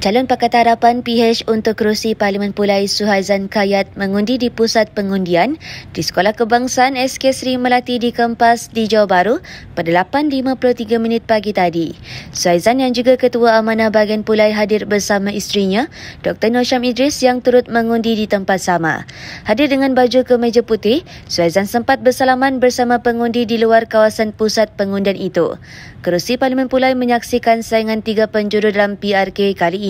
Calon Pakatan Harapan PH untuk kerusi Parlimen Pulai Suhaizan Kayat mengundi di pusat pengundian di Sekolah Kebangsaan SK Sri Melati di Kempas di Jawa Baru pada 8.53 minit pagi tadi. Suhaizan yang juga Ketua Amanah Bahagian Pulai hadir bersama isterinya, Dr. Nosham Idris yang turut mengundi di tempat sama. Hadir dengan baju kemeja putih, Suhaizan sempat bersalaman bersama pengundi di luar kawasan pusat pengundian itu. Kerusi Parlimen Pulai menyaksikan saingan tiga penjuru dalam PRK kali ini